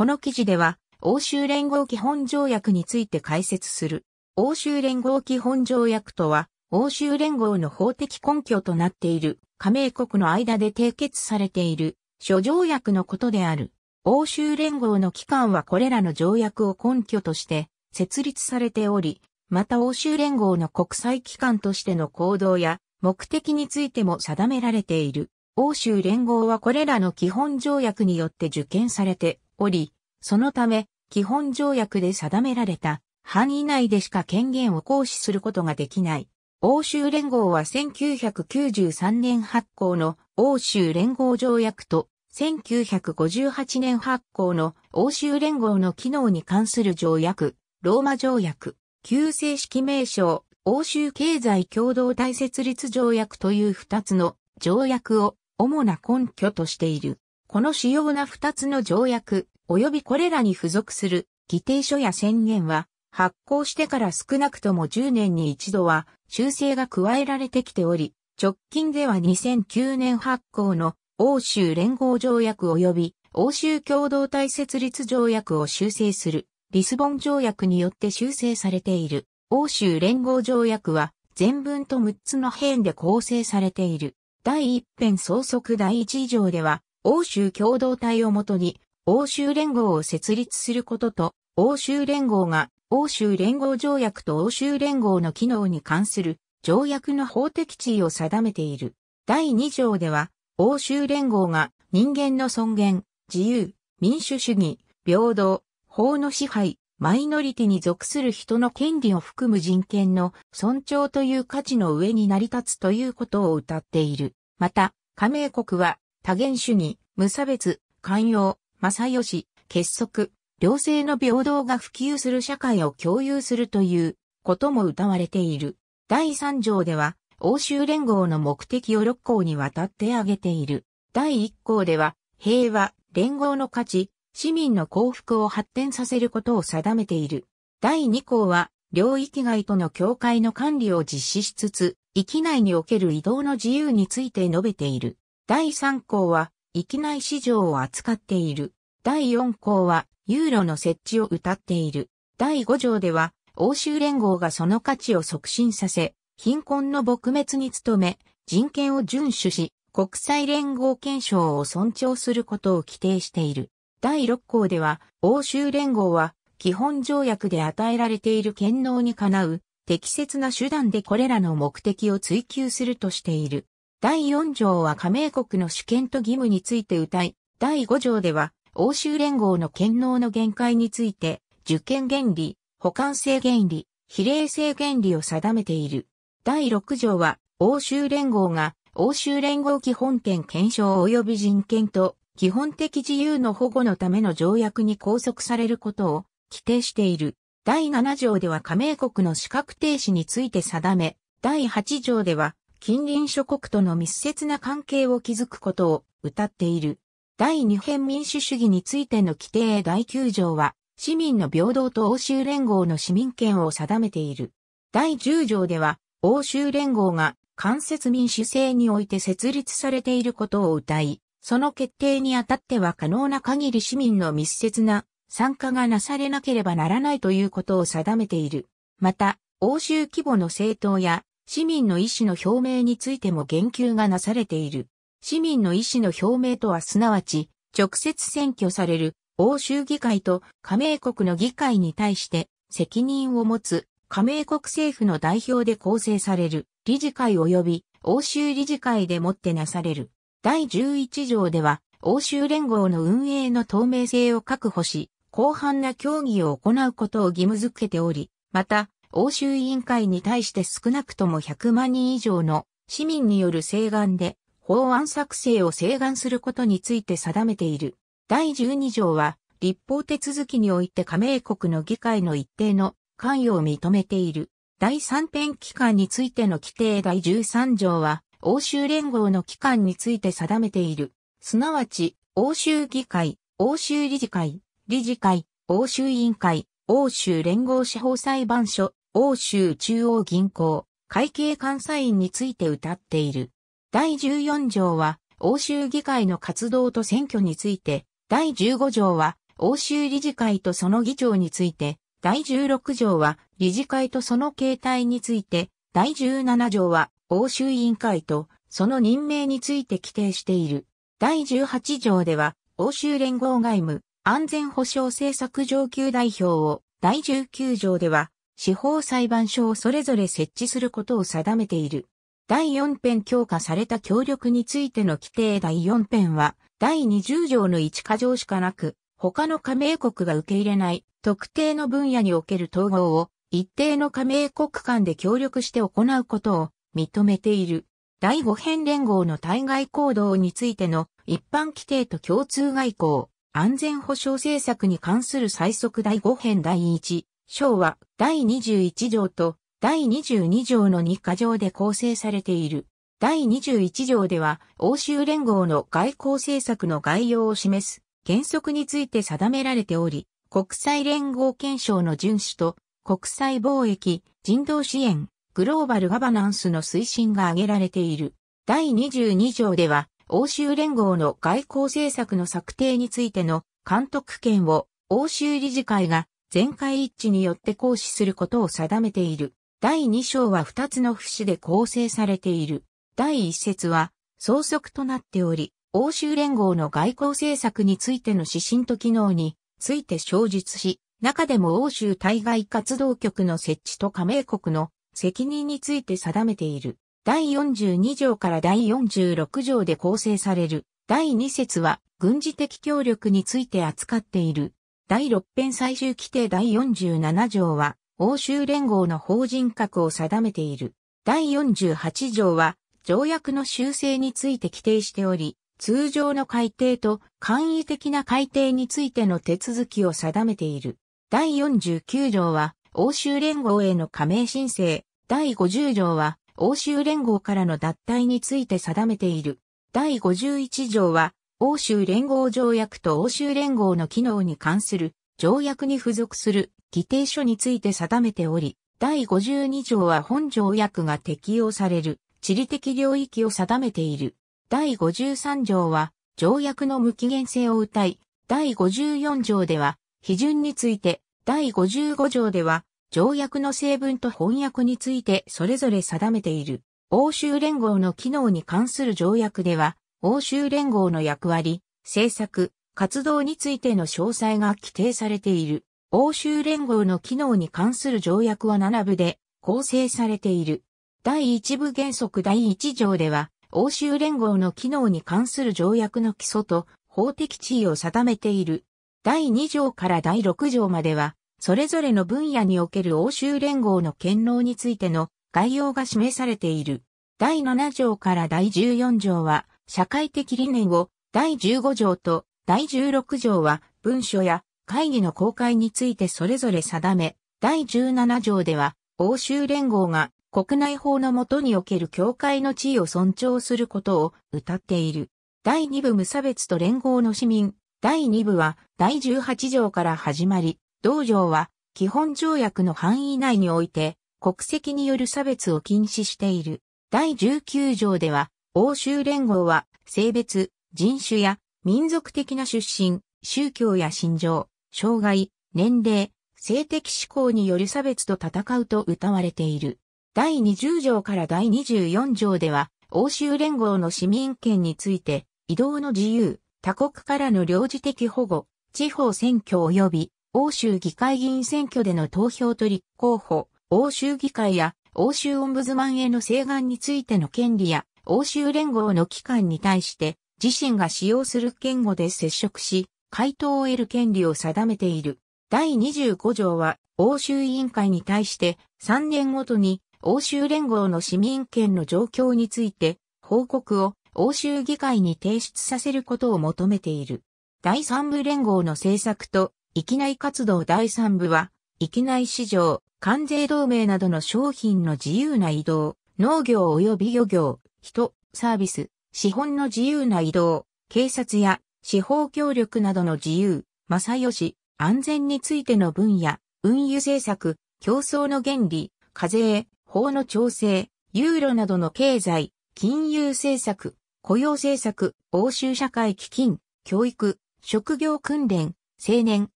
この記事では、欧州連合基本条約について解説する。欧州連合基本条約とは、欧州連合の法的根拠となっている加盟国の間で締結されている諸条約のことである。欧州連合の機関はこれらの条約を根拠として設立されており、また欧州連合の国際機関としての行動や目的についても定められている。欧州連合はこれらの基本条約によって受験されており、そのため、基本条約で定められた範囲内でしか権限を行使することができない。欧州連合は1993年発行の欧州連合条約と1958年発行の欧州連合の機能に関する条約、ローマ条約、旧正式名称、欧州経済共同体設立条約という二つの条約を主な根拠としている。この主要な二つの条約、及びこれらに付属する議定書や宣言は、発行してから少なくとも10年に一度は修正が加えられてきており、直近では2009年発行の欧州連合条約及び欧州共同体設立条約を修正するリスボン条約によって修正されている欧州連合条約は全文と6つの編で構成されている。第1編総則第1条では欧州共同体をもとに、欧州連合を設立することと、欧州連合が欧州連合条約と欧州連合の機能に関する条約の法的地位を定めている。第2条では、欧州連合が人間の尊厳、自由、民主主義、平等、法の支配、マイノリティに属する人の権利を含む人権の尊重という価値の上に成り立つということを謳っている。また、加盟国は多元主義、無差別、寛容、正義、結束、両性の平等が普及する社会を共有するということも謳われている。第3条では、欧州連合の目的を6項にわたって挙げている。第1項では、平和、連合の価値、市民の幸福を発展させることを定めている。第2項は、領域外との境界の管理を実施しつつ、域内における移動の自由について述べている。第3項は、域内市場を扱っている。第4項は、ユーロの設置を謳っている。第5条では、欧州連合がその価値を促進させ、貧困の撲滅に努め、人権を遵守し、国際連合憲章を尊重することを規定している。第6項では、欧州連合は、基本条約で与えられている権能にかなう、適切な手段でこれらの目的を追求するとしている。第4条は加盟国の主権と義務について謳い、第5条では、欧州連合の権能の限界について、受験原理、保管性原理、比例性原理を定めている。第6条は、欧州連合が、欧州連合基本権検証及び人権と、基本的自由の保護のための条約に拘束されることを規定している。第7条では加盟国の資格停止について定め、第8条では近隣諸国との密接な関係を築くことを謳っている。第二編民主主義についての規定第9条は、市民の平等と欧州連合の市民権を定めている。第10条では、欧州連合が間接民主制において設立されていることを謳い、その決定にあたっては可能な限り市民の密接な参加がなされなければならないということを定めている。また、欧州規模の政党や市民の意思の表明についても言及がなされている。市民の意思の表明とはすなわち、直接選挙される欧州議会と加盟国の議会に対して責任を持つ加盟国政府の代表で構成される理事会及び欧州理事会でもってなされる。第11条では欧州連合の運営の透明性を確保し、広範な協議を行うことを義務付けており、また欧州委員会に対して少なくとも100万人以上の市民による請願で法案作成を請願することについて定めている。第12条は立法手続きにおいて加盟国の議会の一定の関与を認めている。第3編機関についての規定第13条は欧州連合の機関について定めている。すなわち、欧州議会、欧州理事会、理事会、欧州委員会、欧州連合司法裁判所、欧州中央銀行、会計監査員について謳っている。第14条は、欧州議会の活動と選挙について、第15条は、欧州理事会とその議長について、第16条は、理事会とその形態について、第17条は、欧州委員会と、その任命について規定している。第18条では、欧州連合外務、安全保障政策上級代表を、第19条では、司法裁判所をそれぞれ設置することを定めている。第4編強化された協力についての規定第4編は、第20条の1課条しかなく、他の加盟国が受け入れない特定の分野における統合を一定の加盟国間で協力して行うことを認めている。第5編連合の対外行動についての一般規定と共通外交、安全保障政策に関する最速第5編第1章は第21条と第22条の2課条で構成されている。第21条では、欧州連合の外交政策の概要を示す原則について定められており、国際連合憲章の遵守と、国際貿易、人道支援、グローバルガバナンスの推進が挙げられている。第22条では、欧州連合の外交政策の策定についての監督権を欧州理事会が全会一致によって行使することを定めている。第2章は2つの節で構成されている。第1節は、総則となっており、欧州連合の外交政策についての指針と機能について詳述し、中でも欧州対外活動局の設置と加盟国の責任について定めている。第42条から第46条で構成される。第2節は軍事的協力について扱っている。第6編最終規定第47条は、欧州連合の法人格を定めている。第48条は、条約の修正について規定しており、通常の改定と簡易的な改定についての手続きを定めている。第49条は、欧州連合への加盟申請。第50条は、欧州連合からの脱退について定めている。第51条は、欧州連合条約と欧州連合の機能に関する条約に付属する議定書について定めており、第52条は本条約が適用される地理的領域を定めている。第53条は条約の無期限性を謳い、第54条では批准について、第55条では条約の成分と翻訳についてそれぞれ定めている。欧州連合の機能に関する条約では、欧州連合の役割、政策、活動についての詳細が規定されている。欧州連合の機能に関する条約は7部で構成されている。第1部原則第1条では、欧州連合の機能に関する条約の基礎と法的地位を定めている。第2条から第6条までは、それぞれの分野における欧州連合の権能についての概要が示されている。第7条から第14条は、社会的理念を第15条と第16条は文書や会議の公開についてそれぞれ定め、第17条では欧州連合が国内法のもとにおける教会の地位を尊重することを謳っている。第2部無差別と連合の市民、第2部は第18条から始まり、同条は基本条約の範囲内において国籍による差別を禁止している。第19条では欧州連合は、性別、人種や民族的な出身、宗教や心情、障害、年齢、性的指向による差別と戦うと謳われている。第20条から第24条では、欧州連合の市民権について、移動の自由、他国からの領事的保護、地方選挙及び欧州議会議員選挙での投票と立候補、欧州議会や欧州オンブズマンへの請願についての権利や欧州連合の機関に対して自身が使用する言語で接触し、回答を得る権利を定めている。第25条は欧州委員会に対して3年ごとに欧州連合の市民権の状況について報告を欧州議会に提出させることを求めている。第3部連合の政策と域内活動第3部は域内市場、関税同盟などの商品の自由な移動、農業及び漁業、人、サービス、資本の自由な移動、警察や司法協力などの自由、正義、安全についての分野、運輸政策、競争の原理、課税、法の調整、ユーロなどの経済、金融政策、雇用政策、欧州社会基金、教育、職業訓練、青年、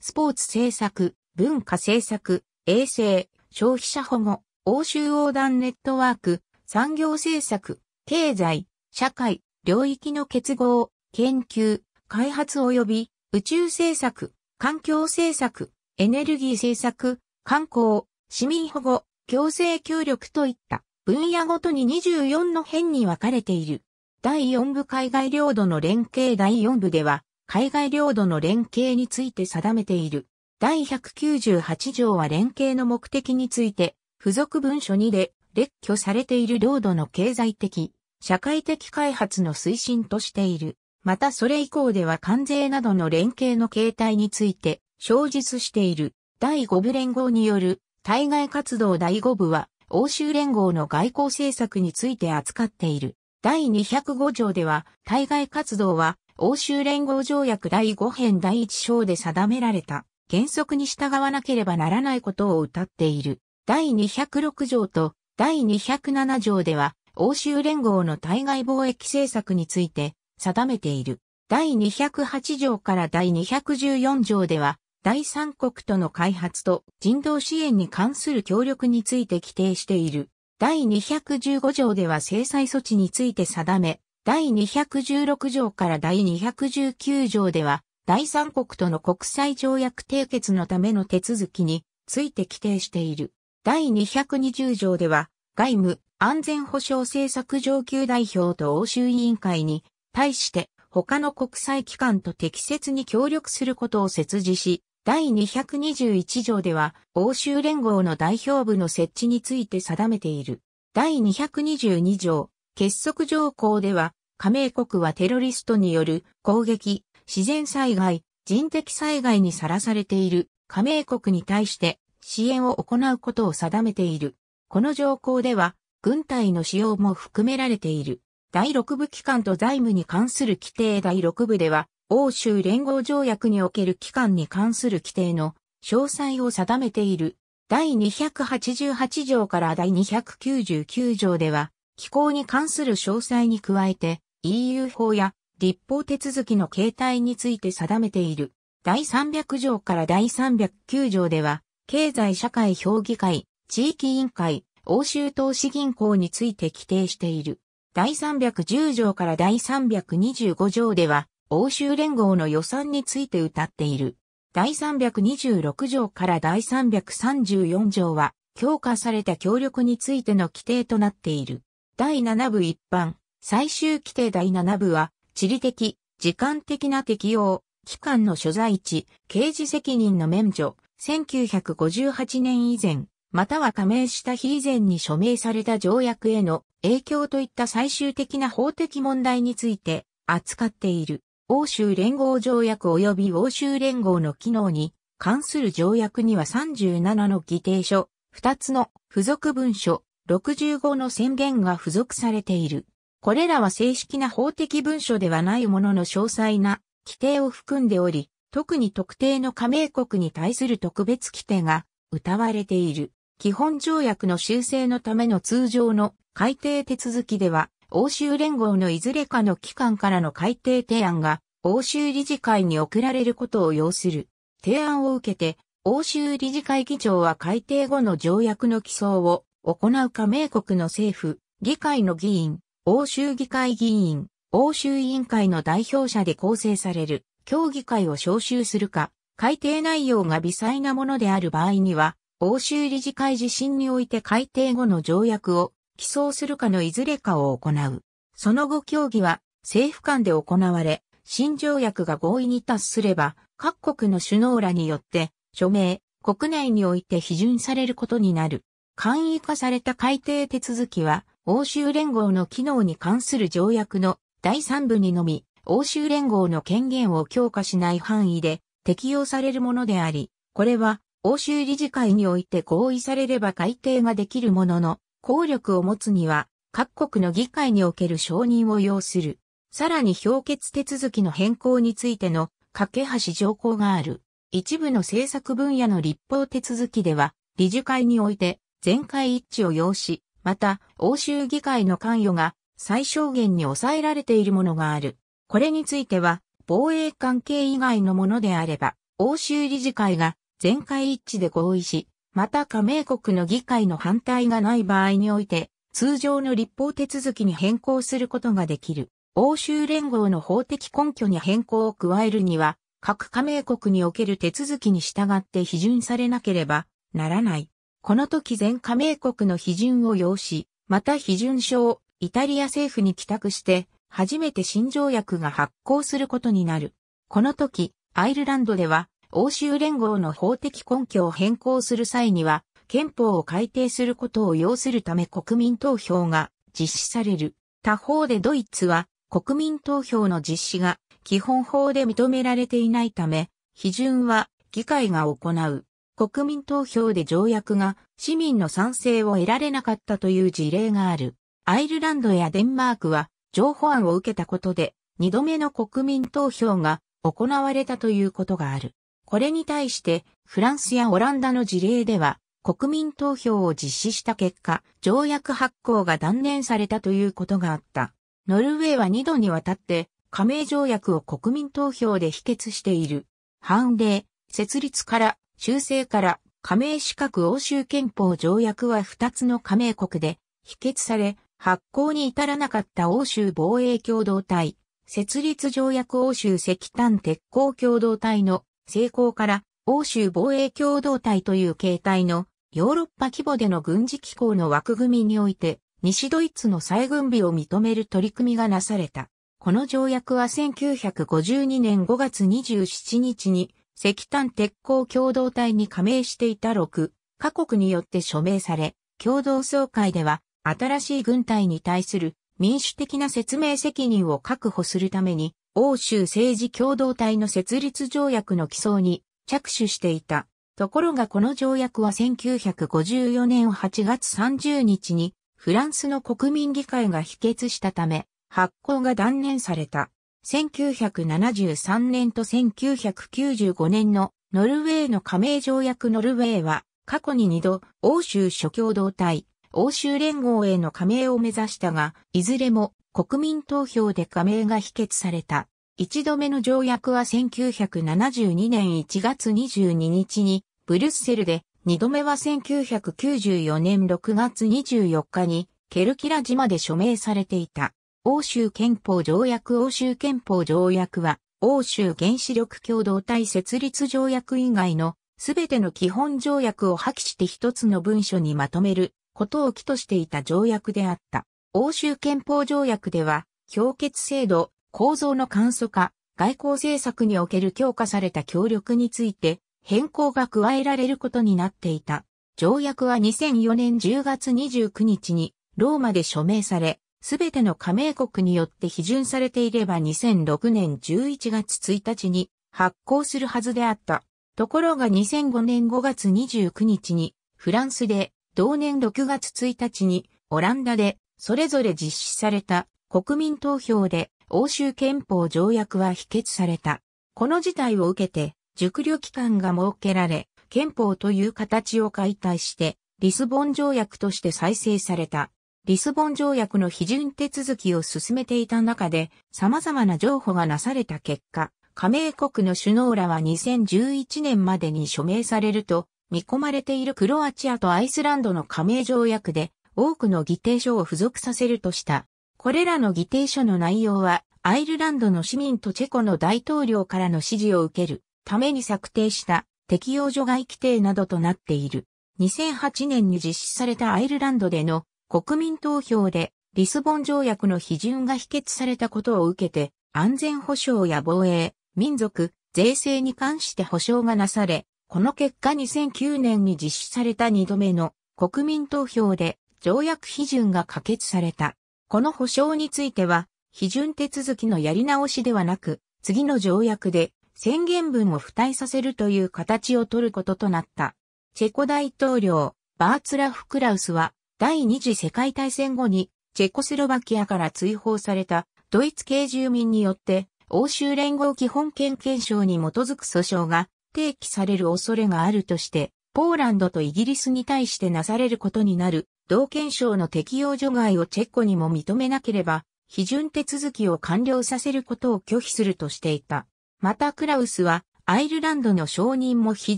スポーツ政策、文化政策、衛生、消費者保護、欧州横断ネットワーク、産業政策、経済、社会、領域の結合、研究、開発及び宇宙政策、環境政策、エネルギー政策、観光、市民保護、行政協力といった分野ごとに24の辺に分かれている。第4部海外領土の連携第4部では、海外領土の連携について定めている。第198条は連携の目的について、付属文書2で列挙されている領土の経済的、社会的開発の推進としている。またそれ以降では関税などの連携の形態について、承述している。第5部連合による対外活動第5部は、欧州連合の外交政策について扱っている。第205条では、対外活動は、欧州連合条約第5編第1章で定められた、原則に従わなければならないことを謳っている。第206条と第207条では、欧州連合の対外貿易政策について定めている。第208条から第214条では、第三国との開発と人道支援に関する協力について規定している。第215条では制裁措置について定め、第216条から第219条では、第三国との国際条約締結のための手続きについて規定している。第220条では、外務、安全保障政策上級代表と欧州委員会に対して他の国際機関と適切に協力することを設置し、第221条では欧州連合の代表部の設置について定めている。第222条、結束条項では、加盟国はテロリストによる攻撃、自然災害、人的災害にさらされている加盟国に対して支援を行うことを定めている。この条項では、軍隊の使用も含められている。第6部機関と財務に関する規定第6部では、欧州連合条約における機関に関する規定の詳細を定めている。第288条から第299条では、機構に関する詳細に加えて EU 法や立法手続きの形態について定めている。第300条から第309条では、経済社会評議会、地域委員会、欧州投資銀行について規定している。第310条から第325条では、欧州連合の予算について謳っている。第326条から第334条は、強化された協力についての規定となっている。第7部一般、最終規定第7部は、地理的、時間的な適用、期間の所在地、刑事責任の免除、1958年以前、または加盟した日以前に署名された条約への影響といった最終的な法的問題について扱っている欧州連合条約及び欧州連合の機能に関する条約には37の議定書、2つの付属文書、65の宣言が付属されている。これらは正式な法的文書ではないものの詳細な規定を含んでおり、特に特定の加盟国に対する特別規定が謳われている。基本条約の修正のための通常の改定手続きでは、欧州連合のいずれかの機関からの改定提案が欧州理事会に送られることを要する。提案を受けて、欧州理事会議長は改定後の条約の起草を行う加盟国の政府、議会の議員、欧州議会議員、欧州委員会の代表者で構成される協議会を招集するか、改定内容が微細なものである場合には、欧州理事会自身において改定後の条約を起草するかのいずれかを行う。その後協議は政府間で行われ、新条約が合意に達すれば、各国の首脳らによって署名、国内において批准されることになる。簡易化された改定手続きは、欧州連合の機能に関する条約の第3部にのみ欧州連合の権限を強化しない範囲で適用されるものであり、これは欧州理事会において合意されれば改定ができるものの、効力を持つには各国の議会における承認を要する。さらに評決手続きの変更についての架け橋条項がある。一部の政策分野の立法手続きでは、理事会において全会一致を要し、また、欧州議会の関与が最小限に抑えられているものがある。これについては、防衛関係以外のものであれば、欧州理事会が全会一致で合意し、また加盟国の議会の反対がない場合において、通常の立法手続きに変更することができる。欧州連合の法的根拠に変更を加えるには、各加盟国における手続きに従って批准されなければならない。この時全加盟国の批准を要し、また批准書をイタリア政府に帰宅して、初めて新条約が発効することになる。この時、アイルランドでは、欧州連合の法的根拠を変更する際には、憲法を改定することを要するため国民投票が実施される。他方でドイツは国民投票の実施が基本法で認められていないため、批准は議会が行う。国民投票で条約が市民の賛成を得られなかったという事例がある。アイルランドやデンマークは情報案を受けたことで、二度目の国民投票が行われたということがある。これに対して、フランスやオランダの事例では、国民投票を実施した結果、条約発行が断念されたということがあった。ノルウェーは2度にわたって、加盟条約を国民投票で否決している。判例、設立から、修正から、加盟資格欧州憲法条約は2つの加盟国で否決され、発行に至らなかった欧州防衛共同体、設立条約欧州石炭鉄鋼共同体の成功から欧州防衛共同体という形態のヨーロッパ規模での軍事機構の枠組みにおいて西ドイツの再軍備を認める取り組みがなされた。この条約は1952年5月27日に石炭鉄鋼共同体に加盟していた6カ国によって署名され、共同総会では新しい軍隊に対する民主的な説明責任を確保するために、欧州政治共同体の設立条約の起草に着手していた。ところがこの条約は1954年8月30日にフランスの国民議会が否決したため発行が断念された。1973年と1995年のノルウェーの加盟条約ノルウェーは過去に2度欧州諸共同体欧州連合への加盟を目指したが、いずれも国民投票で加盟が否決された。一度目の条約は1972年1月22日にブルッセルで、二度目は1994年6月24日にケルキラ島で署名されていた。欧州憲法条約欧州憲法条約は、欧州原子力共同体設立条約以外のすべての基本条約を破棄して一つの文書にまとめることを起としていた条約であった。欧州憲法条約では、評決制度、構造の簡素化、外交政策における強化された協力について変更が加えられることになっていた。条約は2004年10月29日にローマで署名され、すべての加盟国によって批准されていれば2006年11月1日に発行するはずであった。ところが2005年5月29日にフランスで同年6月1日にオランダでそれぞれ実施された国民投票で欧州憲法条約は否決された。この事態を受けて熟慮期間が設けられ、憲法という形を解体してリスボン条約として再生された。リスボン条約の批准手続きを進めていた中で様々な情報がなされた結果、加盟国の首脳らは2011年までに署名されると見込まれているクロアチアとアイスランドの加盟条約で多くの議定書を付属させるとした。これらの議定書の内容はアイルランドの市民とチェコの大統領からの支持を受けるために策定した適用除外規定などとなっている。2008年に実施されたアイルランドでの国民投票でリスボン条約の批准が否決されたことを受けて安全保障や防衛、民族、税制に関して保障がなされ、この結果2009年に実施された2度目の国民投票で条約批准が可決された。この保障については、批准手続きのやり直しではなく、次の条約で宣言文を付帯させるという形を取ることとなった。チェコ大統領、バーツラフ・クラウスは、第二次世界大戦後に、チェコスロバキアから追放されたドイツ系住民によって、欧州連合基本権憲章に基づく訴訟が提起される恐れがあるとして、ポーランドとイギリスに対してなされることになる、同憲章の適用除外をチェッコにも認めなければ、批准手続きを完了させることを拒否するとしていた。またクラウスは、アイルランドの承認も批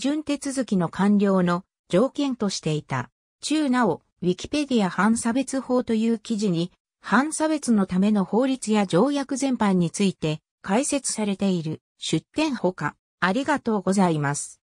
准手続きの完了の条件としていた。中なお、ウィキペディア反差別法という記事に、反差別のための法律や条約全般について解説されている出典ほか、ありがとうございます。